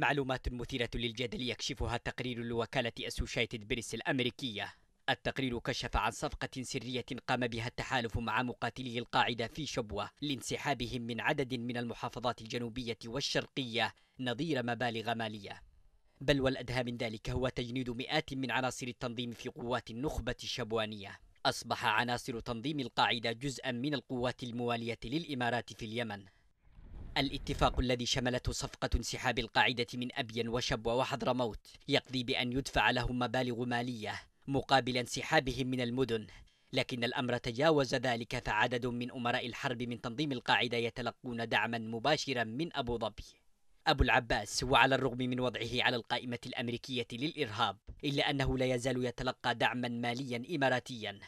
معلومات مثيرة للجدل يكشفها تقرير لوكالة أسوشيتد بريس الأمريكية التقرير كشف عن صفقة سرية قام بها التحالف مع مقاتلي القاعدة في شبوة لانسحابهم من عدد من المحافظات الجنوبية والشرقية نظير مبالغ مالية بل والأدهى من ذلك هو تجنيد مئات من عناصر التنظيم في قوات النخبة الشبوانية أصبح عناصر تنظيم القاعدة جزءا من القوات الموالية للإمارات في اليمن الاتفاق الذي شملته صفقة انسحاب القاعدة من أبين وشبوة وحضرموت يقضي بأن يدفع لهم مبالغ مالية مقابل انسحابهم من المدن لكن الأمر تجاوز ذلك فعدد من أمراء الحرب من تنظيم القاعدة يتلقون دعما مباشرا من أبو ظبي أبو العباس وعلى الرغم من وضعه على القائمة الأمريكية للإرهاب إلا أنه لا يزال يتلقى دعما ماليا إماراتيا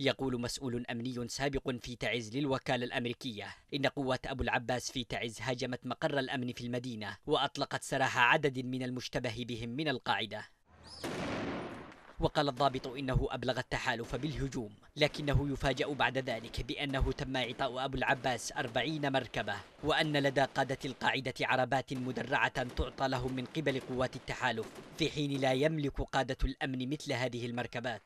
يقول مسؤول أمني سابق في تعز للوكالة الأمريكية إن قوات أبو العباس في تعز هاجمت مقر الأمن في المدينة وأطلقت سراح عدد من المشتبه بهم من القاعدة وقال الضابط إنه أبلغ التحالف بالهجوم لكنه يفاجأ بعد ذلك بأنه تم إعطاء أبو العباس أربعين مركبة وأن لدى قادة القاعدة عربات مدرعة تعطى لهم من قبل قوات التحالف في حين لا يملك قادة الأمن مثل هذه المركبات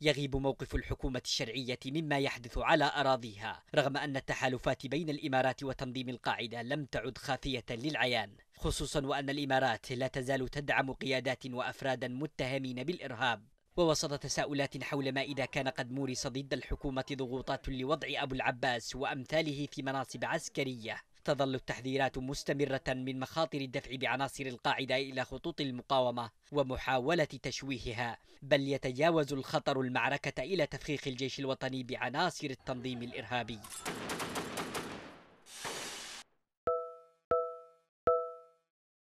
يغيب موقف الحكومة الشرعية مما يحدث على أراضيها رغم أن التحالفات بين الإمارات وتنظيم القاعدة لم تعد خافية للعيان خصوصا وأن الإمارات لا تزال تدعم قيادات وأفرادا متهمين بالإرهاب ووسط تساؤلات حول ما إذا كان قد مورس ضد الحكومة ضغوطات لوضع أبو العباس وأمثاله في مناصب عسكرية تظل التحذيرات مستمرة من مخاطر الدفع بعناصر القاعدة إلى خطوط المقاومة ومحاولة تشويهها بل يتجاوز الخطر المعركة إلى تفخيخ الجيش الوطني بعناصر التنظيم الإرهابي